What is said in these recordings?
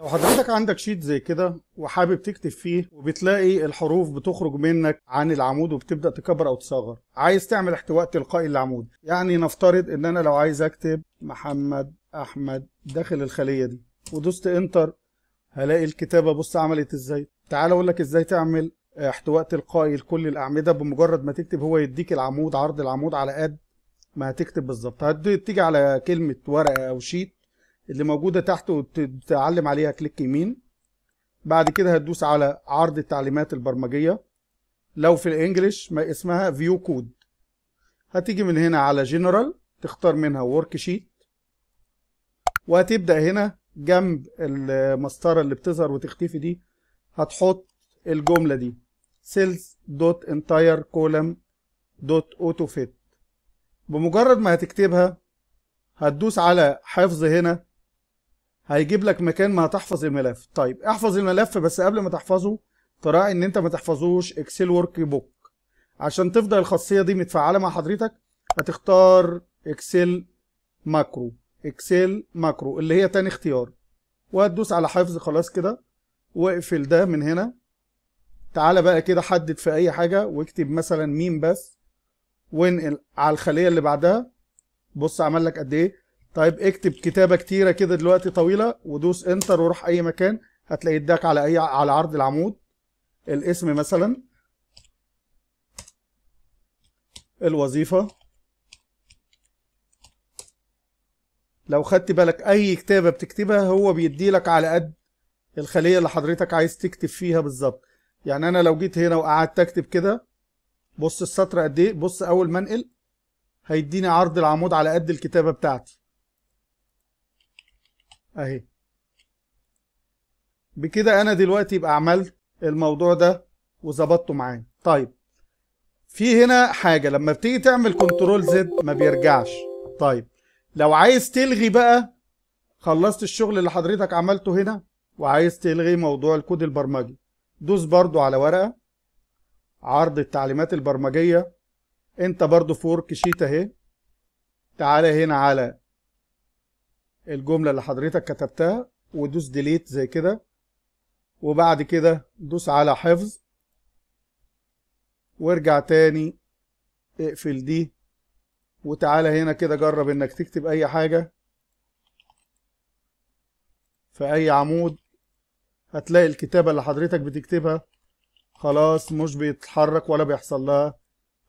لو حضرتك عندك شيت زي كده وحابب تكتب فيه وبتلاقي الحروف بتخرج منك عن العمود وبتبدا تكبر او تصغر عايز تعمل احتواء تلقائي للعمود يعني نفترض ان انا لو عايز اكتب محمد احمد داخل الخليه دي ودوست انتر هلاقي الكتابه بص عملت ازاي تعال اقول لك ازاي تعمل احتواء تلقائي لكل الاعمده بمجرد ما تكتب هو يديك العمود عرض العمود على قد ما هتكتب بالظبط هتيجي على كلمه ورقه او شيت اللي موجودة تحت وتعلم عليها كليك يمين بعد كده هتدوس على عرض التعليمات البرمجية لو في الانجليش ما اسمها فيو كود هتيجي من هنا على جنرال تختار منها ورك شيت وهتبدأ هنا جنب المسطرة اللي بتظهر وتختفي دي هتحط الجملة دي سيلز دوت انتاير كولم دوت اوتو فيت بمجرد ما هتكتبها هتدوس على حفظ هنا هيجيب لك مكان ما هتحفظ الملف طيب احفظ الملف بس قبل ما تحفظه تراعي ان انت ما تحفظوش اكسل ورك بوك عشان تفضل الخاصيه دي متفعله مع حضرتك هتختار اكسل ماكرو اكسل ماكرو اللي هي تاني اختيار وهتدوس على حفظ خلاص كده واقفل ده من هنا تعالى بقى كده حدد في اي حاجه واكتب مثلا ميم بس وانقل على الخليه اللي بعدها بص عمل لك قد ايه طيب اكتب كتابه كتيره كده دلوقتي طويله ودوس انتر وروح اي مكان هتلاقي اداك على اي على عرض العمود الاسم مثلا الوظيفه لو خدت بالك اي كتابه بتكتبها هو بيدي لك على قد الخليه اللي حضرتك عايز تكتب فيها بالظبط يعني انا لو جيت هنا وقعدت اكتب كده بص السطر قد ايه بص اول ما انقل هيديني عرض العمود على قد الكتابه بتاعتي اهي بكده انا دلوقتي يبقى عملت الموضوع ده وظبطته معايا طيب في هنا حاجه لما بتيجي تعمل كنترول زد ما بيرجعش طيب لو عايز تلغي بقى خلصت الشغل اللي حضرتك عملته هنا وعايز تلغي موضوع الكود البرمجي دوس برضو على ورقه عرض التعليمات البرمجيه انت برضو في ورك شيت اهي تعالى هنا على الجملة اللي حضرتك كتبتها ودوس ديليت زي كده وبعد كده دوس على حفظ وارجع تاني اقفل دي وتعالى هنا كده جرب انك تكتب اي حاجة في اي عمود هتلاقي الكتابة اللي حضرتك بتكتبها خلاص مش بيتحرك ولا بيحصل لها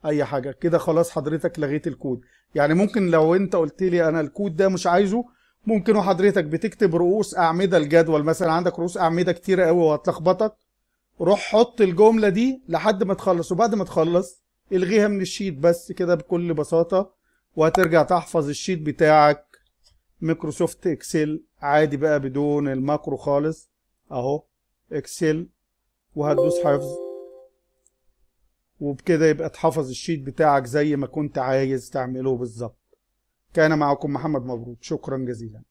اي حاجة كده خلاص حضرتك لغيت الكود يعني ممكن لو انت قلت لي انا الكود ده مش عايزه ممكن وحضرتك بتكتب رؤوس اعمده الجدول مثلا عندك رؤوس اعمده كتيره قوي وهتلخبطك روح حط الجمله دي لحد ما تخلص وبعد ما تخلص الغيها من الشيت بس كده بكل بساطه وهترجع تحفظ الشيت بتاعك مايكروسوفت اكسل عادي بقى بدون الماكرو خالص اهو اكسل وهتدوس حفظ وبكده يبقى تحفظ الشيت بتاعك زي ما كنت عايز تعمله بالظبط كان معكم محمد مبروك شكرا جزيلا